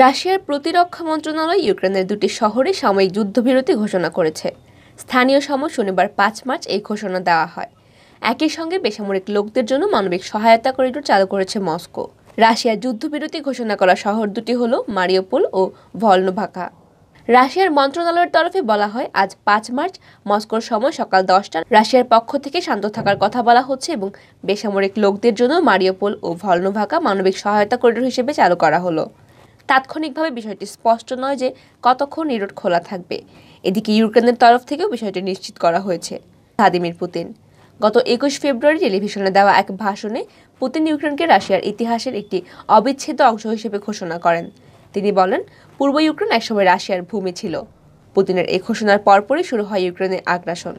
রাশিয়ার প্রতিরক্ষা মন্ত্রণালয় ইউক্রেনের দুটি শহরে সাময়িক যুদ্ধবিরতি ঘোষণা করেছে স্থানীয় সময় শনিবার পাঁচ মার্চ এই ঘোষণা দেওয়া হয় একই সঙ্গে বেসামরিক লোকদের জন্য মানবিক সহায়তা করিডোর চালু করেছে মস্কো রাশিয়ার যুদ্ধবিরতি ঘোষণা করা শহর দুটি হল মারিওপুল ও ভলনোভাকা রাশিয়ার মন্ত্রণালয়ের তরফে বলা হয় আজ পাঁচ মার্চ মস্কোর সময় সকাল দশটা রাশিয়ার পক্ষ থেকে শান্ত থাকার কথা বলা হচ্ছে এবং বেসামরিক লোকদের জন্য মারিওপোল ও ভলনোভাকা মানবিক সহায়তা করিডোর হিসেবে চালু করা হলো তাৎক্ষণিকভাবে বিষয়টি স্পষ্ট নয় যে কতক্ষণ এই রোড খোলা থাকবে এদিকে ইউক্রেনের তরফ থেকেও বিষয়টি নিশ্চিত করা হয়েছে ভ্লাদিমির পুতিন গত একুশ ফেব্রুয়ারি টেলিভিশনে দেওয়া এক ভাষণে পুতিন ইউক্রেনকে রাশিয়ার ইতিহাসের একটি অবিচ্ছেদ্য অংশ হিসেবে ঘোষণা করেন তিনি বলেন পূর্ব ইউক্রেন একসময় রাশিয়ার ভূমি ছিল পুতিনের এই ঘোষণার পরপরই শুরু হয় ইউক্রেনের আগ্রাসন